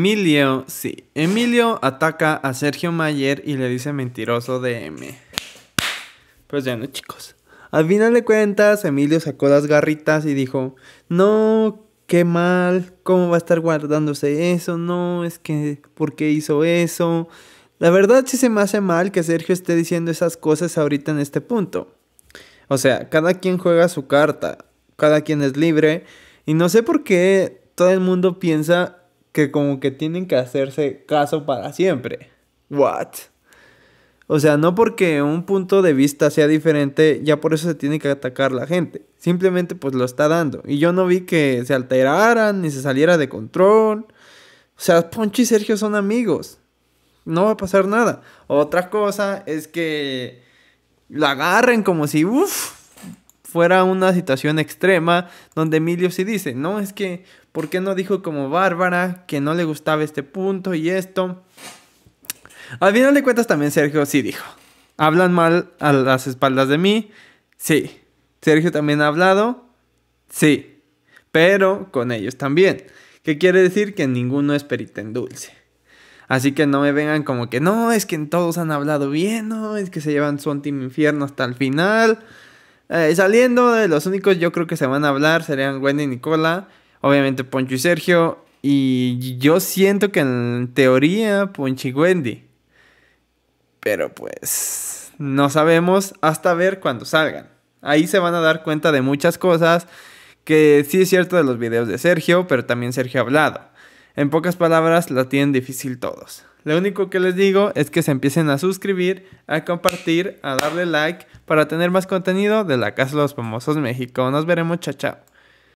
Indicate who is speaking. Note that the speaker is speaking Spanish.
Speaker 1: Emilio, sí. Emilio ataca a Sergio Mayer y le dice mentiroso de M. Pues ya no, chicos. Al final de cuentas, Emilio sacó las garritas y dijo, no, qué mal, cómo va a estar guardándose eso, no, es que, ¿por qué hizo eso? La verdad sí se me hace mal que Sergio esté diciendo esas cosas ahorita en este punto. O sea, cada quien juega su carta, cada quien es libre, y no sé por qué todo el mundo piensa que como que tienen que hacerse caso para siempre. What? O sea, no porque un punto de vista sea diferente, ya por eso se tiene que atacar la gente. Simplemente pues lo está dando. Y yo no vi que se alteraran ni se saliera de control. O sea, Poncho y Sergio son amigos. No va a pasar nada. Otra cosa es que la agarren como si, uff, fuera una situación extrema donde Emilio sí dice, no, es que, ¿por qué no dijo como Bárbara que no le gustaba este punto y esto? Al final de cuentas también Sergio sí dijo, hablan mal a las espaldas de mí, sí. Sergio también ha hablado, sí, pero con ellos también. ¿Qué quiere decir? Que ninguno es perita en dulce. Así que no me vengan como que no, es que todos han hablado bien, no, es que se llevan su último infierno hasta el final. Eh, saliendo, de los únicos yo creo que se van a hablar serían Wendy y Nicola, obviamente Poncho y Sergio, y yo siento que en teoría Poncho y Wendy. Pero pues no sabemos hasta ver cuando salgan. Ahí se van a dar cuenta de muchas cosas que sí es cierto de los videos de Sergio, pero también Sergio ha hablado. En pocas palabras, la tienen difícil todos. Lo único que les digo es que se empiecen a suscribir, a compartir, a darle like para tener más contenido de la Casa de los Famosos México. Nos veremos, chao, chao.